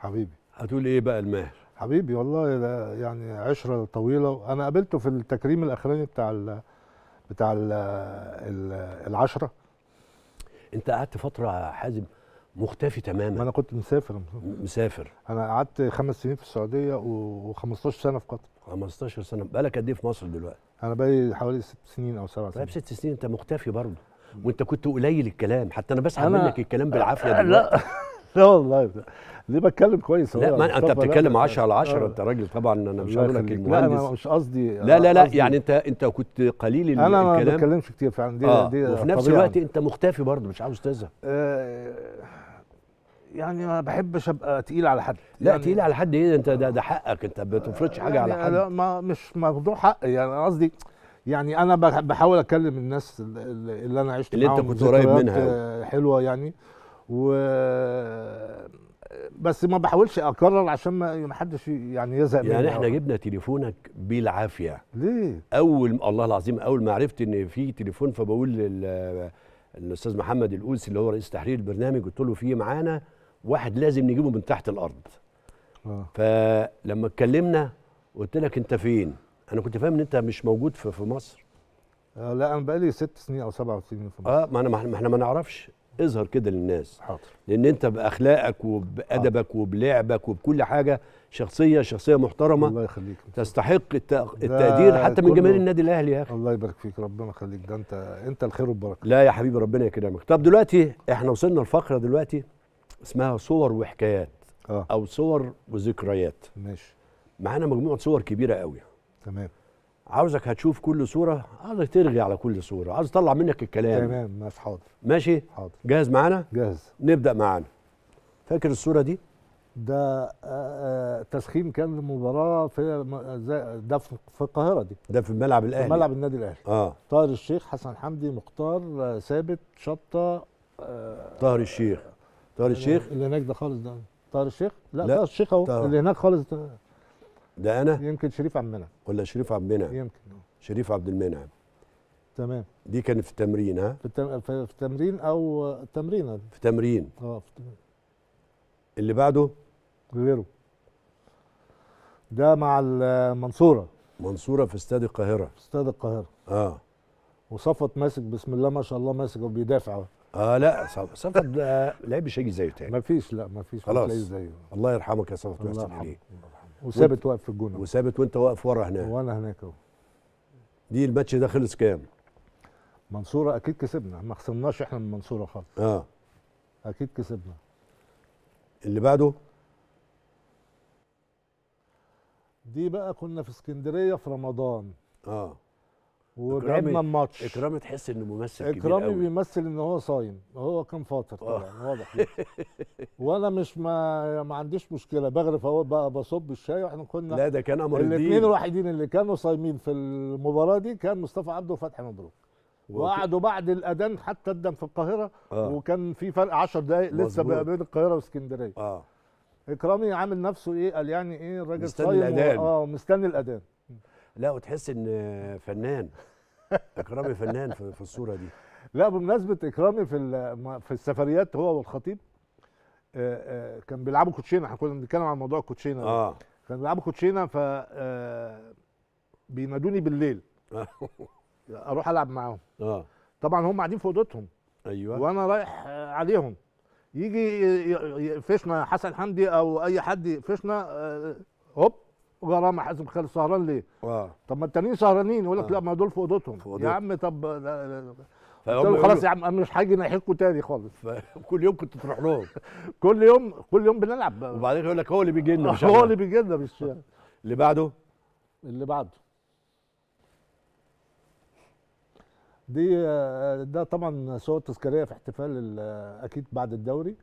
حبيبي هتقول ايه بقى الماهر حبيبي والله ده يعني عشره طويله انا قابلته في التكريم الاخراني بتاع الـ بتاع الـ العشره انت قعدت فتره حازم مختفي تماما ما انا كنت مسافر مسافر انا قعدت خمس سنين في السعوديه و15 سنه في قطر 15 سنه بقالك قد ايه في مصر دلوقتي انا بقالي حوالي ست سنين او سبع سنين طيب ست سنين انت مختفي برضه وانت كنت قليل الكلام حتى انا بسحب منك الكلام بالعافيه دلوقتي لا لا والله ليه بتكلم كويس لا ما انت بتتكلم 10 على 10 آه. انت راجل طبعا انا مش هقول لك المهندس لا مش قصدي لا لا لا يعني انت انت كنت قليل الكلام انا ما بتكلمش كتير فعلا دي آه دي وفي نفس الوقت انت مختفي برضه مش عاوز تزهق آه، يعني ما بحبش ابقى تقيل على حد لا يعني تقيل على حد ايه انت ده, ده حقك انت ما بتفرضش حاجه يعني على حد لا ما مش موضوع حق يعني قصدي يعني انا بحاول اكلم الناس اللي انا عشت اللي انت كنت قريب منها آه، حلوه يعني و بس ما بحاولش اكرر عشان ما يعني حدش يعني يزهق يعني احنا أو... جبنا تليفونك بالعافيه ليه اول الله العظيم اول ما عرفت ان في تليفون فبقول لل... الاستاذ محمد القوسي اللي هو رئيس تحرير البرنامج قلت له في معانا واحد لازم نجيبه من تحت الارض آه. فلما اتكلمنا قلت لك انت فين انا كنت فاهم ان انت مش موجود في, في مصر آه لا انا بقالي ست سنين او سبع سنين في مصر اه ما انا ما احنا ما نعرفش اظهر كده للناس حاضر لان انت باخلاقك وبادبك وبلعبك وبكل حاجه شخصيه شخصيه محترمه الله يخليك تستحق التقدير حتى من جماهير النادي الاهلي يا اخي الله يبارك فيك ربنا يخليك ده انت انت الخير والبركه لا يا حبيبي ربنا يكرمك طب دلوقتي احنا وصلنا لفقره دلوقتي اسمها صور وحكايات آه. او صور وذكريات ماشي معانا مجموعه صور كبيره قوي تمام عاوزك هتشوف كل صوره عاوزك ترغي على كل صوره عاوز اطلع منك الكلام تمام ماشي حاضر ماشي حاضر جاهز معانا جاهز نبدا معانا فاكر الصوره دي ده آه، آه، تسخين كان المباراه في ده في القاهره دي ده في الملعب الاهلي في ملعب النادي الاهلي اه طاهر الشيخ حسن حمدي مختار آه، ثابت شطه آه طاهر الشيخ طاهر الشيخ اللي هناك ده خالص ده طاهر الشيخ لا, لا. طاهر الشيخ اهو اللي هناك خالص ده ده انا يمكن شريف عمنا ولا شريف عمنا يمكن آه. شريف عبد المنعم تمام دي كانت في التمرين ها في, التم... في التمرين او تمرين في تمرين اه في التمرين اللي بعده غيره ده مع المنصوره منصوره في استاد القاهره في استاد القاهره اه وصفت ماسك بسم الله ما شاء الله ماسك وبيدافع اه لا صفت لعيب مش هيجي زيه تاني مفيش لا مفيش خلاص زيه الله يرحمك يا صفت الله الله وثابت واقف في الجون وثابت وانت واقف ورا هناك وانا هناك اهو دي الماتش ده خلص كام؟ منصوره اكيد كسبنا ما خسرناش احنا من منصوره خالص اه اكيد كسبنا اللي بعده دي بقى كنا في اسكندريه في رمضان اه وبعيد الماتش اكرامي تحس انه ممثل كبير اكرامي بيمثل ان هو صايم هو كان فاطر طبعا آه. واضح وانا مش ما ما عنديش مشكله بغرف اهو بقى بصب الشاي واحنا كنا لا ده كان امر الدين الاثنين الوحيدين اللي كانوا صايمين في المباراه دي كان مصطفى عبده وفتحي مبروك وقعدوا بعد الاذان حتى الدم في القاهره آه. وكان في فرق 10 دقائق لسه بين القاهره واسكندريه اه اكرامي عامل نفسه ايه قال يعني ايه الراجل صايم مستني الاذان اه مستني الاذان لا وتحس ان فنان اكرامي فنان في, الصوره دي لا بمناسبه اكرامي في في السفريات هو والخطيب آه، آه، كان بيلعبوا كوتشينه احنا كنا بنتكلم عن موضوع الكوتشينه اه كان بيلعبوا كوتشينه ف آه، بينادوني بالليل اروح العب معاهم اه طبعا هم قاعدين في اوضتهم ايوه وانا رايح عليهم يجي يقفشنا حسن حمدي او اي حد يقفشنا هوب اجراء محاسب خالد سهران ليه؟ اه طب ما التانيين سهرانين يقول لك آه. لا ما دول في اوضتهم يا عم طب خلاص يا عم مش هاجي ناحيتكم تاني خالص كل يوم كنت تروح لهم كل يوم كل يوم بنلعب وبعدين يقول لك هو اللي بيجي لنا مش هو اللي بيجي لنا مش اللي بعده اللي بعده دي آه، ده طبعا صور تذكاريه في احتفال آه، اكيد بعد الدوري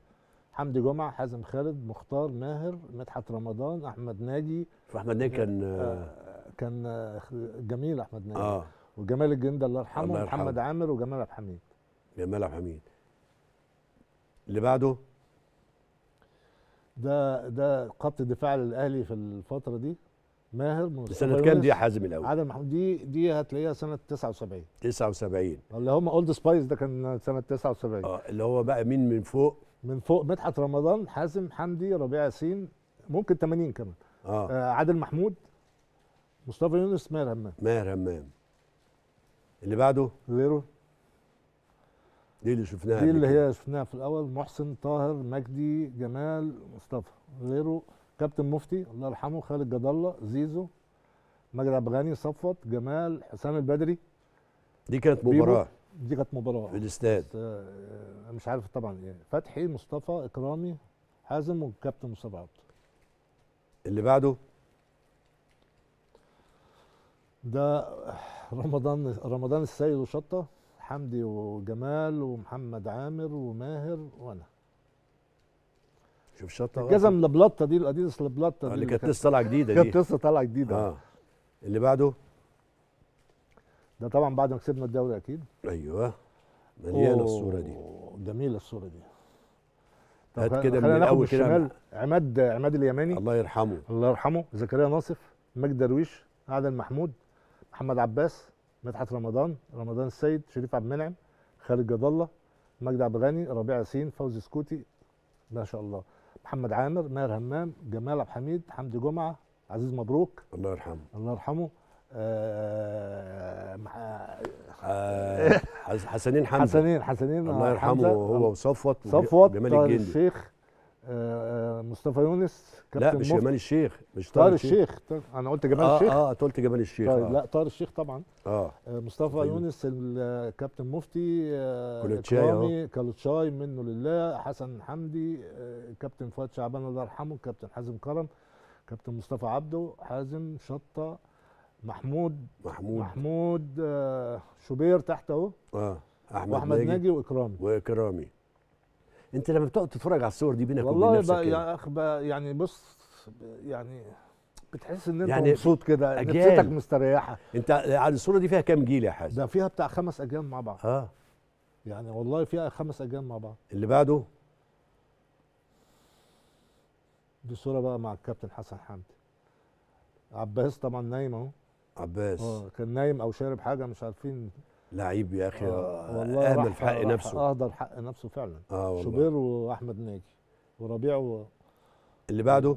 حمدي جمعه حازم خالد مختار ماهر مدحت رمضان احمد ناجي احمد ناجي كان آه، آه، كان آه، جميل احمد ناجي آه وجمال الجند الله يرحمه الله محمد عامر وجمال عبد الحميد جمال عبد الحميد اللي بعده ده ده خط الدفاع للاهلي في الفتره دي ماهر سنة كام دي يا حازم الاول؟ عادل محمود دي دي هتلاقيها سنة 79 79 اللي هم اولد سبايس ده كان سنة 79 اه اللي هو بقى مين من فوق من فوق مدحت رمضان حازم حمدي ربيع ياسين ممكن 80 كمان آه. آه عادل محمود مصطفى يونس ماهر همام ماهر همام اللي بعده غيره دي اللي شفناها دي اللي هي شفناها في الاول محسن طاهر مجدي جمال مصطفى غيره كابتن مفتي الله يرحمه خالد جد الله زيزو مجد عبد الغني صفوت جمال حسام البدري دي كانت مباراه دي كانت مباراه في الاستاد آه مش عارف طبعا ايه فتحي مصطفى اكرامي حازم والكابتن مصطفى عبده اللي بعده ده رمضان رمضان السيد وشطه حمدي وجمال ومحمد عامر وماهر وانا شوف شطه الجزم لبلطه دي الاديدس لبلطه دي آه، اللي كانت لسه طالعه جديده دي كانت لسه طالعه جديده اه اللي بعده ده طبعا بعد ما كسبنا الدوري اكيد ايوه مليانه الصوره دي جميله الصوره دي هات كده من الاول كده عماد عماد اليماني الله يرحمه الله يرحمه زكريا ناصف مجد درويش عادل محمود محمد عباس مدحت رمضان رمضان السيد شريف عبد المنعم خالد جد الله مجدي عبد الغني ربيع ياسين فوزي سكوتي ما شاء الله محمد عامر ماهر همام جمال عبد الحميد حمدي جمعه عزيز مبروك الله يرحمه الله يرحمه آه، آه، حسنين حمزه حسنين حسنين الله آه، يرحمه هو وصفوت صفوت جمال الجندي الشيخ مصطفى يونس كابتن لا مش جمال الشيخ مش طار الشيخ, انا قلت جمال الشيخ اه اه قلت جمال الشيخ لا طار الشيخ طبعا اه مصطفى طيب. يونس الكابتن مفتي كولوتشاي كولوتشاي منه لله حسن حمدي كابتن فؤاد شعبان الله يرحمه كابتن حازم كرم كابتن مصطفى عبده حازم شطه محمود محمود محمود آه، شوبير تحت اهو اه احمد, أحمد ناجي, ناجي واكرامي واكرامي انت لما بتقعد تتفرج على الصور دي بينك وبين نفسك والله يا اخ يعني بص يعني بتحس ان انت يعني مبسوط كده نفسيتك مستريحه انت على يعني الصوره دي فيها كام جيل يا حاج ده فيها بتاع خمس اجيال مع بعض اه يعني والله فيها خمس اجيال مع بعض اللي بعده دي صوره بقى مع الكابتن حسن حمدي عباس طبعا نايم اهو عباس اه كان نايم او شارب حاجه مش عارفين لعيب يا اخي آه، آه، والله اهمل في حق نفسه اهدر حق نفسه فعلا اه والله شوبير واحمد ناجي وربيع و... اللي بعده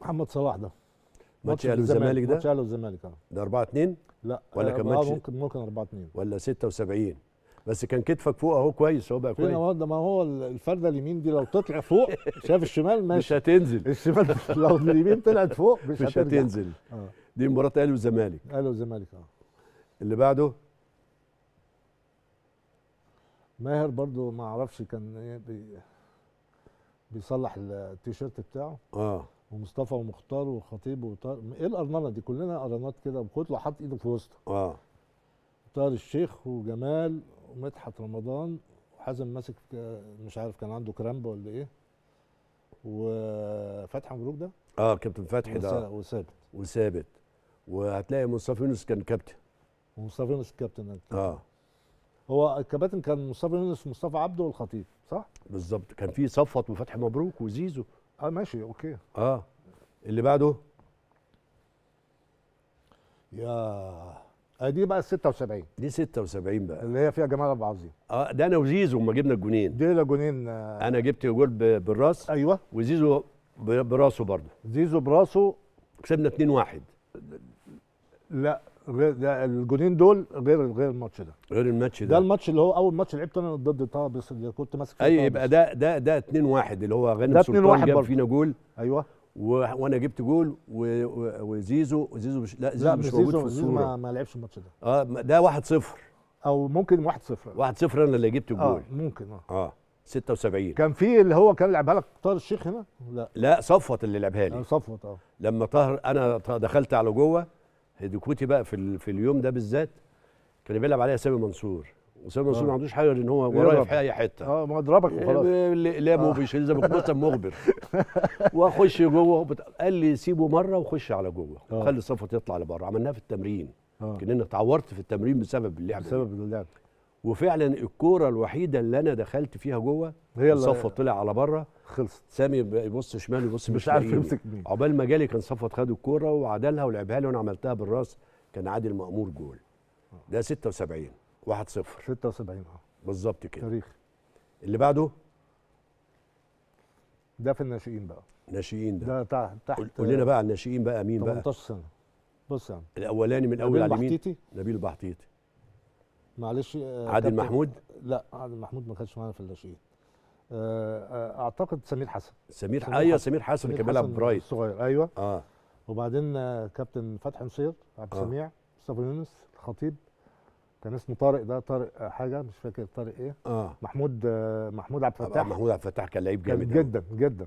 محمد صلاح ده ماتش اهلي والزمالك ده ماتش اهلي والزمالك اه ده 4 2 لا ولا كان آه، ماتش ممكن ممكن 4 2 ولا 76 بس كان كتفك فوق اهو كويس هو بقى كويس ده ما هو الفرده اليمين دي لو تطلع فوق شاف الشمال ماشي مش هتنزل الشمال لو اليمين طلعت فوق مش, مش هتنزل آه. دي مباراه الاهلي والزمالك الاهلي والزمالك اه اللي بعده ماهر برضو ما اعرفش كان ايه، بي... بيصلح التيشيرت بتاعه اه ومصطفى ومختار وخطيب وطار ايه القرننه دي كلنا قرنات كده وكتله حاط ايده في وسطه اه طاهر الشيخ وجمال مدحت رمضان وحازم ماسك مش عارف كان عنده كرامب ولا ايه وفتحي مبروك ده اه كابتن فتحي ده وثابت وثابت وهتلاقي مصطفى يونس كان كابتن ومصطفى يونس كابتن اه هو الكباتن كان مصطفى يونس مصطفى عبده والخطيب صح؟ بالظبط كان في صفوت وفتحي مبروك وزيزو اه ماشي اوكي اه اللي بعده يا آه، دي بقى ال 76 دي 76 بقى اللي هي فيها جمال عبد العظيم اه ده انا وزيزو ما جبنا الجونين دي جونين آه انا جبت جول بالراس ايوه وزيزو براسه برضه زيزو براسه كسبنا 2-1 لا غير ده الجونين دول غير غير الماتش ده غير الماتش ده ده الماتش اللي هو اول ماتش لعبته انا ضد طه اللي كنت ماسك فيه اي يبقى ده ده ده 2-1 اللي هو غانم سلطان جاب برضه. فينا جول ايوه وانا جبت جول وزيزو زيزو مش لا زيزو لا مش موجود في الصوره ما, ما لعبش الماتش ده اه ده 1-0 او ممكن 1-0 1-0 انا اللي جبت الجول اه ممكن اه اه 76 كان في اللي هو كان لعبها لك طاهر الشيخ هنا لا لا صفوت اللي لعبها لي آه، صفوت اه لما طاهر انا دخلت على جوه هدكوتي بقى في في اليوم ده بالذات كان بيلعب عليها سامي منصور سيد منصور آه. ما عندوش حاجه لان هو ورايا في اي حته اه ما اضربك إيه، وخلاص لامه بيشيل مثلا مغبر واخش جوه قال لي سيبه مره وخش على جوه وخلي آه. صفوت تطلع لبره عملناها في التمرين آه. كاننا اتعورت في التمرين بسبب اللعب بسبب اللعب وفعلا الكوره الوحيده اللي انا دخلت فيها جوه هي صفوت طلع على بره خلصت سامي يبص شمال يبص مش عارف يمسك مين عقبال ما جالي كان صفوت خد الكوره وعدلها ولعبها لي وانا عملتها بالراس كان عادل مامور جول ده 76 1 0 76 اه بالظبط كده تاريخ اللي بعده ده في الناشئين بقى ناشئين ده ده تحت تحت قول لنا بقى على الناشئين بقى مين بقى 18 سنه بص يا عم الاولاني من الاول على اليمين نبيل البحتيتي معلش آه، عادل محمود لا عادل محمود ما كانش معانا في الناشئين آه، آه، اعتقد سمير حسن سمير, سمير ايوه سمير حسن اللي كان بيلعب برايت صغير ايوه اه وبعدين كابتن فتحي نصير عبد السميع آه. مصطفى يونس الخطيب كان اسمه طارق ده طارق حاجه مش فاكر طارق ايه اه محمود آه محمود عبد الفتاح آه، محمود عبد الفتاح كان لعيب جامد جدا جدا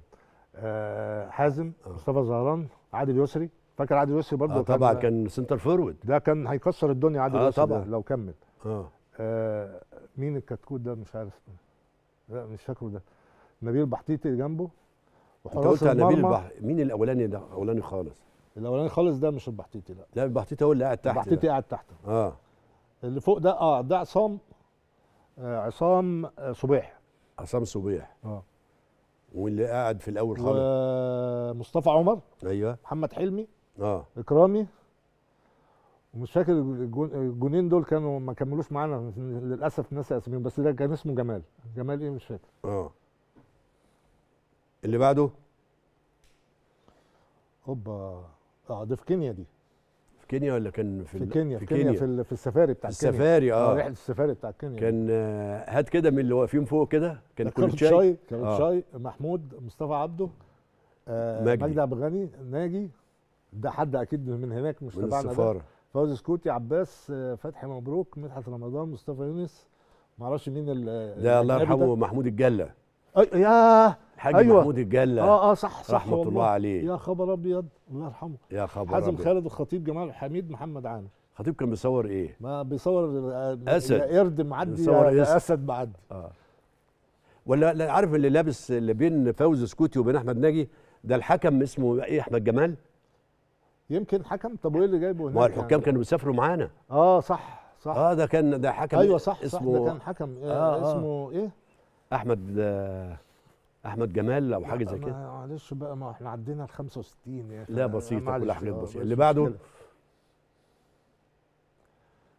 آه حازم آه. مصطفى زهران عادل يسري فاكر عادل يسري برضه آه طبعا كان, كان سنتر فورورد ده كان هيكسر الدنيا عادل آه يسري لو كمل آه. آه مين الكتكوت ده مش عارف لا مش فاكره ده نبيل البحطيطي جنبه وحراس المرمى نبيل البح... مين الاولاني ده الاولاني خالص الاولاني خالص ده مش البحطيطي لا لا البحطيطي هو اللي قاعد تحت البحطيطي قاعد تحت اه اللي فوق ده اه ده عصام آه عصام آه، صبيح عصام صبيح اه واللي قاعد في الاول خالص مصطفى عمر ايوه محمد حلمي اه اكرامي ومش فاكر الجونين دول كانوا ما كملوش معانا للاسف ناس اساميهم بس ده كان اسمه جمال جمال ايه مش فاكر اه اللي بعده هوبا اه في كينيا دي كينيا ولا كان في, في كينيا في كينيا, في, في السفاري بتاع كينيا السفاري آه،, اه رحله السفاري بتاع كينيا كان آه، هات كده من اللي واقفين فوق كده كان شاي كان آه. محمود مصطفى عبده آه مجدي عبد الغني ناجي ده حد اكيد من هناك مش تبعنا السفاره فوزي سكوتي عباس آه، فتحي مبروك مدحت رمضان مصطفى يونس معرفش مين ده الله يرحمه محمود الجله أي ياه الحاج أيوة. محمود الجله اه اه صح صح رحمه الله عليه يا خبر ابيض الله يرحمه يا خبر حازم خالد الخطيب جمال الحميد محمد عامر الخطيب كان بيصور ايه؟ ما بيصور آه، اسد قرد معدي بيصور اسد معدي اه ولا لا عارف اللي لابس اللي بين فوز سكوتي وبين احمد ناجي ده الحكم اسمه ايه احمد جمال يمكن حكم طب وايه اللي جايبه هناك ما الحكام يعني. كانوا بيسافروا معانا اه صح صح اه ده كان ده حكم ايوه صح اسمه صح ده كان حكم آه, آه, آه. اسمه ايه احمد احمد جمال او حاجه زي كده معلش بقى ما احنا عدينا ال 65 يا لا بسيطه كل حاجات بسيطه اللي بعده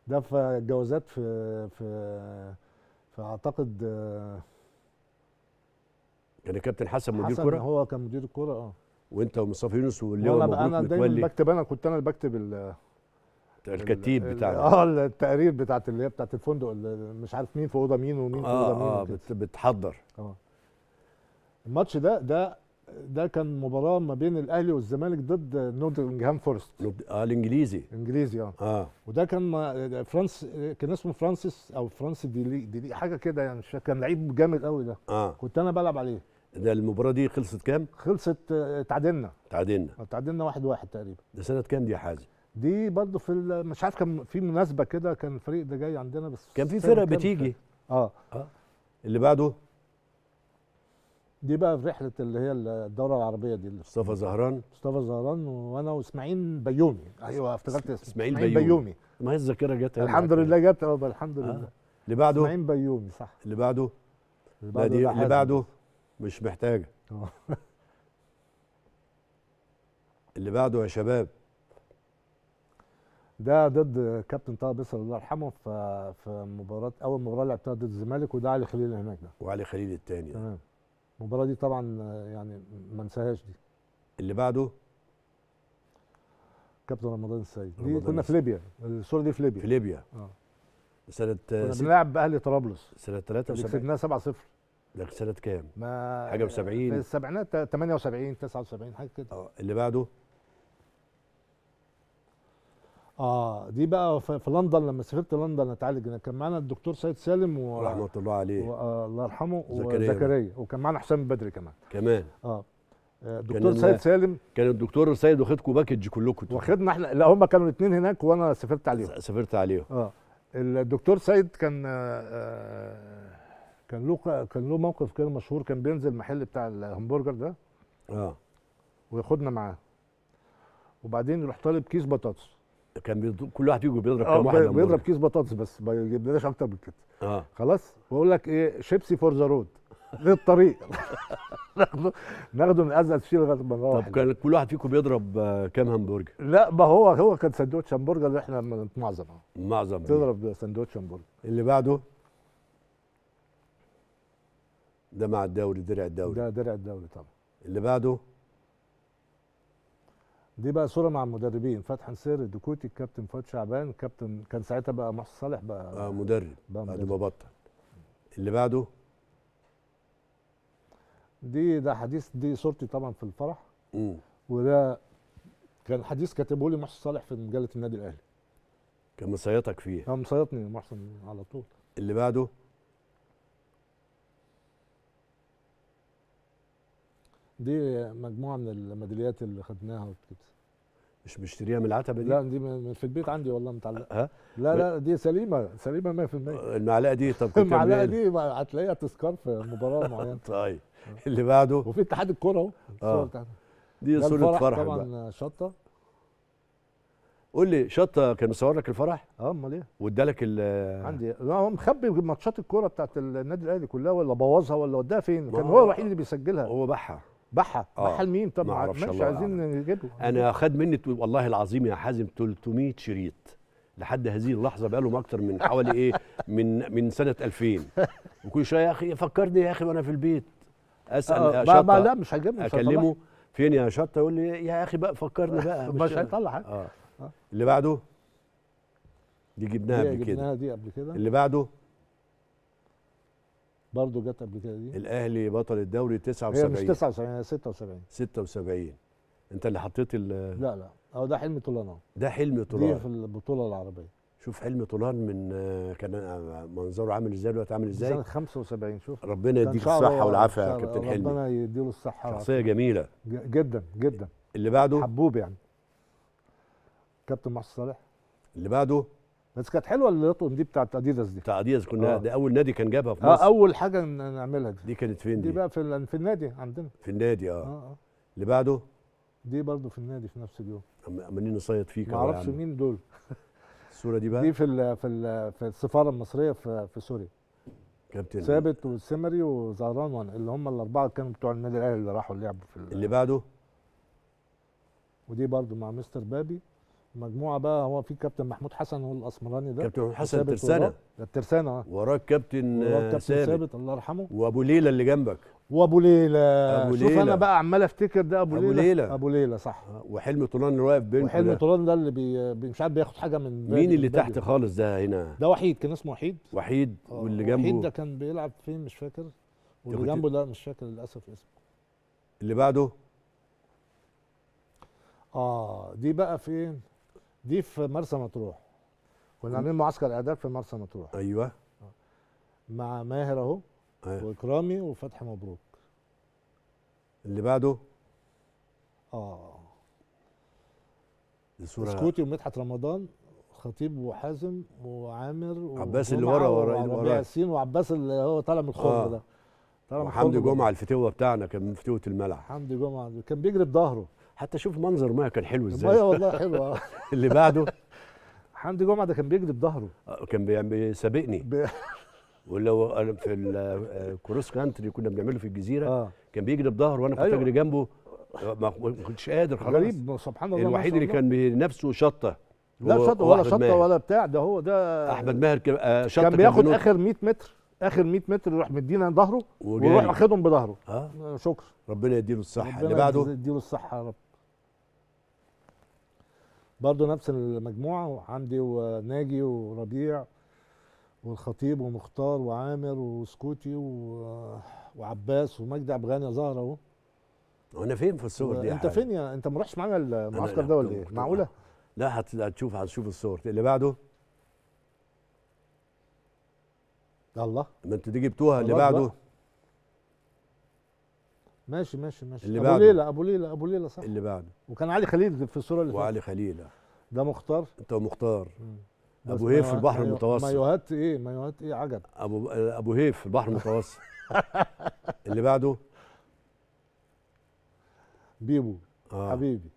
ده في جوازات في في في اعتقد كان آه، يعني الكابتن حسن مدير كرة هو كان مدير الكرة اه وانت ومصطفى يونس واللي هو انا دايما بكتب انا كنت انا اللي بكتب الكتيب بتاعنا اه التقارير بتاعت اللي هي بتاعت الفندق اللي مش عارف مين في اوضه مين ومين في اوضه مين اه اه بتحضر اه الماتش ده ده ده كان مباراه ما بين الاهلي والزمالك ضد نوتنجهام فورست اه الانجليزي انجليزي اه اه وده كان فرانس كان اسمه فرانسيس او فرانس ديلي ديلي حاجه كده يعني مش كان لعيب جامد قوي ده اه كنت انا بلعب عليه ده المباراه دي خلصت كام؟ خلصت آه، تعادلنا تعادلنا تعادلنا 1-1 واحد واحد تقريبا ده سنه كام دي يا حازم؟ دي برضه في مش عارف كان في مناسبه كده كان الفريق ده جاي عندنا بس كان في فرق بتيجي اه اه اللي بعده دي بقى في رحله اللي هي الدوره العربيه دي مصطفى زهران مصطفى زهران وانا واسماعيل بيومي ايوه افتكرت اسمه اسماعيل بيومي. بيومي ما هي الذاكره جت الحمد لله جت اه الحمد آه. لله آه. اللي بعده اسماعيل بيومي صح اللي بعده اللي بعده اللي بعده مش محتاجه آه. اللي بعده يا شباب ده ضد كابتن طه بيصل الله يرحمه في في مباراه اول مباراه لعبتها ضد الزمالك وده علي خليل هناك ده وعلي خليل الثاني تمام المباراه دي طبعا يعني ما انساهاش دي اللي بعده كابتن رمضان السيد دي رمضان كنا في ليبيا الصوره دي في ليبيا في ليبيا اه سنه كنا بنلعب باهلي طرابلس سنه 73 كسبناه 7 0 ده سنه كام؟ ما حاجه و70 في السبعينات 78 79 حاجه كده اه اللي بعده اه دي بقى في لندن لما سافرت لندن اتعالج انا كان معانا الدكتور سيد سالم و... رحمه الله عليه و... آه الله يرحمه وزكريا وكان معانا حسام بدري كمان كمان اه دكتور سيد سالم كان الدكتور سيد واخدكم باكج كلكم واخدنا احنا لا هم كانوا الاثنين هناك وانا سافرت عليهم سافرت عليهم اه الدكتور سيد كان آه،, آه كان له كان له موقف كده مشهور كان بينزل محل بتاع الهمبرجر ده اه وياخدنا معاه وبعدين يروح طالب كيس بطاطس كان بيضرب كل واحد فيكم بيضرب آه، كام واحد بيضرب كيس بطاطس بس ما يجيبناش اكتر من كده اه خلاص واقول لك ايه شيبسي فور ذا رود للطريق ناخده ناخده من ازقه تشيل لغايه ما طب كان كل واحد فيكم بيضرب آه، كام همبرجر؟ لا ما هو هو كان سندوتش همبرجر اللي احنا معظم معظم تضرب سندوتش همبرجر اللي بعده ده مع الدوري درع الدوري ده درع الدوري طبعا اللي بعده دي بقى صوره مع المدربين فتحي نصير الدكوتي الكابتن فؤاد شعبان الكابتن كان ساعتها بقى محسن صالح بقى بقى مدرب بعد ما بطل اللي بعده دي ده حديث دي صورتي طبعا في الفرح امم وده كان حديث كاتبه لي محسن صالح في مجله النادي الاهلي كان مسيطك فيه اه مسيطني محسن على طول اللي بعده دي مجموعه من الميداليات اللي خدناها وكده مش مشتريها من العتبه دي؟ لا دي في البيت عندي والله متعلقه ها؟ لا لا دي سليمه سليمه 100% المعلقه دي طب كنت المعلقه إيه؟ دي هتلاقيها تذكار في مباراه معينه طيب اللي بعده وفي اتحاد الكوره اهو آه. الصور بتاعتنا دي صوره فرح طبعا شطه قول لي شطه كان مصور لك الفرح؟ اه امال ايه؟ وادالك ال عندي لا هو مخبي ماتشات الكوره بتاعت النادي الاهلي كلها ولا بوظها ولا وداها فين؟ كان هو الوحيد اللي بيسجلها هو باعها بحة آه. لمين طب مش عايزين نجيبه انا خد مني والله العظيم يا حازم 300 شريط لحد هذه اللحظه بقى لهم اكتر من حوالي ايه من من سنه 2000 وكل شويه يا اخي فكرني يا اخي وانا في البيت اسال آه شطه لا مش هجيبه اكلمه فين يا شطه يقول لي يا اخي بقى فكرني بقى مش هيطلع حاجه آه. آه. اللي بعده دي جبناها قبل كده دي قبل كده اللي بعده برضه جت قبل كده دي الاهلي بطل الدوري 79 هي مش 79 هي 76 76 انت اللي حطيت ال لا لا هو ده حلم طولان ده حلم طولان دي في البطوله العربيه شوف حلم طولان من آه، كان آه، منظره عامل ازاي دلوقتي عامل ازاي؟ سنه 75 شوف ربنا يديك الصحه والعافيه يا كابتن حلمي ربنا يديله الصحه شخصيه شخصيه جميله جدا جدا اللي بعده حبوب يعني كابتن محسن صالح اللي بعده بس كانت حلوه اللوتون دي بتاعت اديداس دي بتاع اديداس كنا آه. ده اول نادي كان جابها في آه، مصر اه اول حاجه نعملها دي دي كانت فين دي؟ دي بقى في في النادي عندنا في النادي اه, آه. آه. اللي بعده دي برضه في النادي في نفس اليوم عمالين نصيد فيك ما اعرفش يعني. مين دول الصوره دي بقى دي في الـ في الـ في السفاره المصريه في في سوريا كابتن ثابت والسمري وزهران وانا اللي هم الاربعه كانوا بتوع النادي الاهلي اللي راحوا لعبوا في اللي بعده ودي برضه مع مستر بابي مجموعه بقى هو في كابتن محمود حسن هو الاسمراني ده كابتن محمود حسن الترسانه الترسانه اه وراك كابتن وراك كابتن ثابت الله يرحمه وابو ليلى اللي جنبك وابو ليلى ابو ليلى شوف انا بقى عمال افتكر ده ابو, أبو ليلى ابو ليلى صح آه، وحلمي طولان اللي واقف بينكم وحلمي طولان ده اللي بي... مش عارف بياخد حاجه من مين اللي تحت يعني. خالص ده هنا ده وحيد كان اسمه وحيد وحيد آه، واللي جنبه وحيد ده كان بيلعب فين مش فاكر واللي جنبه ده مش فاكر للاسف اسمه اللي بعده اه دي بقى فين دي في مرسى مطروح كنا عاملين معسكر اعداد في مرسى مطروح ايوه مع ماهر اهو أيوة. واكرامي وفتحي مبروك اللي بعده اه الصوره سكوتي ومدحت رمضان خطيب وحازم وعامر عباس اللي ورا ورا اللي ورا ياسين وعباس اللي هو طالع من الخضر آه. ده طالع من حمدي جمعه الفتوه بتاعنا كان من فتوه الملعب حمدي جمعه كان بيجري بظهره حتى شوف منظر المايه كان حلو ازاي المايه والله حلوه آه. اللي بعده حمدي جمعه ده كان بيجلب ظهره آه، كان بيسابقني ولو في الكروس آه، كانتري كنا بنعمله في الجزيره آه. كان بيجلب ظهره وانا كنت أيوه. اجري جنبه ما كنتش قادر خلاص غريب سبحان الله الوحيد اللي كان بنفسه شطه لا شطه ولا شطه ماهر. ولا بتاع ده هو ده احمد ماهر كان شطه كان بياخد كان اخر 100 متر اخر 100 متر يروح مدينا ظهره ويروح واخدهم بظهره آه. شكرا ربنا يديله الصحه اللي بعده يديله الصحه يا رب برضه نفس المجموعه عندي وناجي وربيع والخطيب ومختار وعامر وسكوتي و... وعباس ومجدي الغني ظهر اهو وانا فين في الصور دي انت فين يا انت ما رحتش معانا المعسكر ده ولا ايه معقوله لا هتشوف هتشوف الصور اللي بعده الله ما انتوا دي جبتوها اللي بعده ماشي ماشي ماشي اللي ابو ليلى ابو ليلى ابو ليلى صح اللي بعده وكان علي خليل في الصوره اللي وعلي خليل ده مختار انت مختار ابو هيف في البحر أيوة. المتوسط مايوهات ايه مايوهات ايه عجب ابو ابو هيف في البحر المتوسط اللي بعده بيبو آه. حبيبي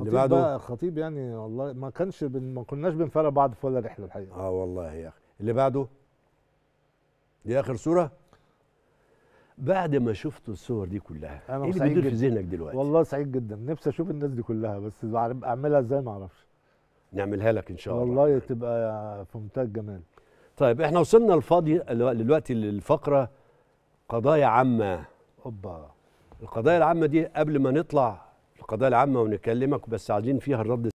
اللي بعده بقى خطيب يعني والله ما كانش بن ما كناش بنفرق بعض في ولا رحله الحقيقه اه والله يا اخي اللي بعده دي اخر صوره بعد ما شفت الصور دي كلها ايه اللي بيدور في ذهنك دلوقتي والله سعيد جدا نفسي اشوف الناس دي كلها بس اعملها ازاي ما اعرفش نعملها لك ان شاء الله والله يعني. تبقى في منتهى الجمال طيب احنا وصلنا الفاضي دلوقتي للفقره قضايا عامه اوبا القضايا العامه دي قبل ما نطلع القضايا العامه ونكلمك بس عايزين فيها الرد